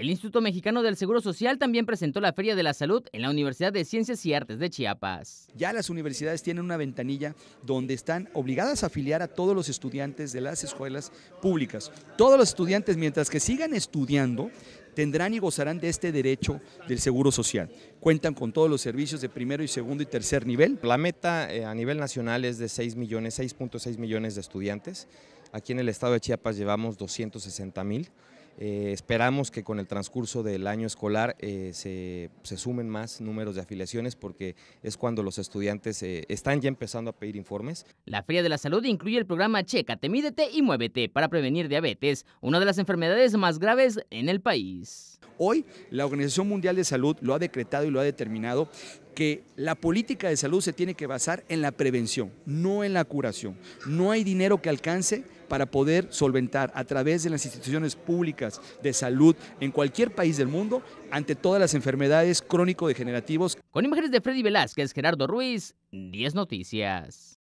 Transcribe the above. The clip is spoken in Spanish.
El Instituto Mexicano del Seguro Social también presentó la Feria de la Salud en la Universidad de Ciencias y Artes de Chiapas. Ya las universidades tienen una ventanilla donde están obligadas a afiliar a todos los estudiantes de las escuelas públicas. Todos los estudiantes, mientras que sigan estudiando, tendrán y gozarán de este derecho del Seguro Social. Cuentan con todos los servicios de primero y segundo y tercer nivel. La meta eh, a nivel nacional es de 6 millones, 6.6 millones de estudiantes. Aquí en el estado de Chiapas llevamos 260 mil. Eh, esperamos que con el transcurso del año escolar eh, se, sumen más números de afiliaciones porque es cuando los estudiantes eh, están ya empezando a pedir informes. La Feria de la Salud incluye el programa Checa, Mídete y Muévete para prevenir diabetes, una de las enfermedades más graves en el país. Hoy la Organización Mundial de Salud lo ha decretado y lo ha determinado que la política de salud se tiene que basar en la prevención, no en la curación. No hay dinero que alcance para poder solventar a través de las instituciones públicas de salud en cualquier país del mundo ante todas las enfermedades crónico degenerativas Con imágenes de Freddy Velázquez, Gerardo Ruiz, 10 Noticias.